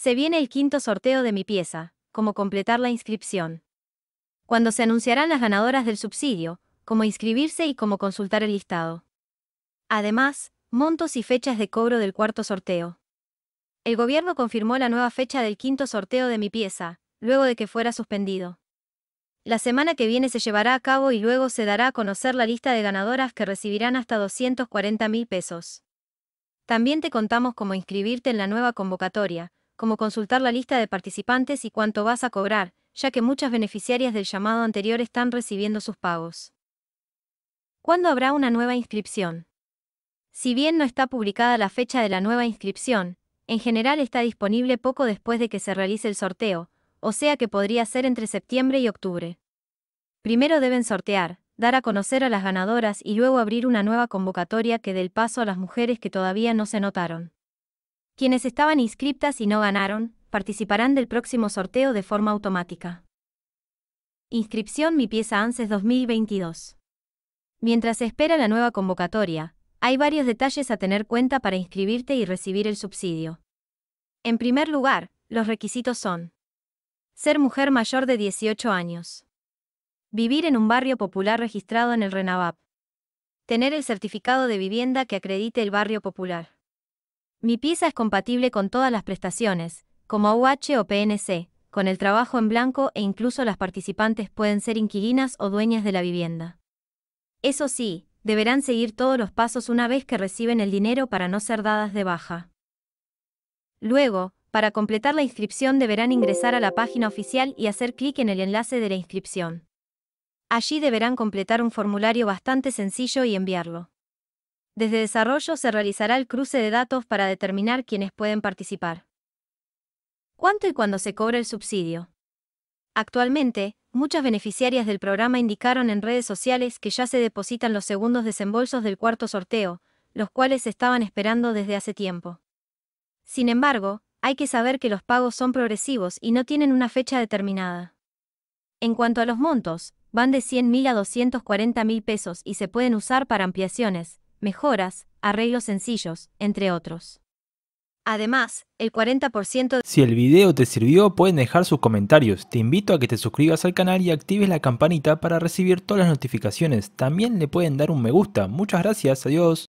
Se viene el quinto sorteo de mi pieza, cómo completar la inscripción. Cuando se anunciarán las ganadoras del subsidio, cómo inscribirse y cómo consultar el listado. Además, montos y fechas de cobro del cuarto sorteo. El gobierno confirmó la nueva fecha del quinto sorteo de mi pieza, luego de que fuera suspendido. La semana que viene se llevará a cabo y luego se dará a conocer la lista de ganadoras que recibirán hasta 240 mil pesos. También te contamos cómo inscribirte en la nueva convocatoria, como consultar la lista de participantes y cuánto vas a cobrar, ya que muchas beneficiarias del llamado anterior están recibiendo sus pagos. ¿Cuándo habrá una nueva inscripción? Si bien no está publicada la fecha de la nueva inscripción, en general está disponible poco después de que se realice el sorteo, o sea que podría ser entre septiembre y octubre. Primero deben sortear, dar a conocer a las ganadoras y luego abrir una nueva convocatoria que dé el paso a las mujeres que todavía no se notaron. Quienes estaban inscriptas y no ganaron, participarán del próximo sorteo de forma automática. Inscripción Mi Pieza ANSES 2022. Mientras se espera la nueva convocatoria, hay varios detalles a tener cuenta para inscribirte y recibir el subsidio. En primer lugar, los requisitos son ser mujer mayor de 18 años, vivir en un barrio popular registrado en el RENAVAP, tener el certificado de vivienda que acredite el barrio popular. Mi pieza es compatible con todas las prestaciones, como UH o PNC, con el trabajo en blanco e incluso las participantes pueden ser inquilinas o dueñas de la vivienda. Eso sí, deberán seguir todos los pasos una vez que reciben el dinero para no ser dadas de baja. Luego, para completar la inscripción deberán ingresar a la página oficial y hacer clic en el enlace de la inscripción. Allí deberán completar un formulario bastante sencillo y enviarlo. Desde desarrollo se realizará el cruce de datos para determinar quiénes pueden participar. ¿Cuánto y cuándo se cobra el subsidio? Actualmente, muchas beneficiarias del programa indicaron en redes sociales que ya se depositan los segundos desembolsos del cuarto sorteo, los cuales se estaban esperando desde hace tiempo. Sin embargo, hay que saber que los pagos son progresivos y no tienen una fecha determinada. En cuanto a los montos, van de 100.000 a 240.000 pesos y se pueden usar para ampliaciones, mejoras, arreglos sencillos, entre otros. Además, el 40% de... Si el video te sirvió, pueden dejar sus comentarios. Te invito a que te suscribas al canal y actives la campanita para recibir todas las notificaciones. También le pueden dar un me gusta. Muchas gracias, adiós.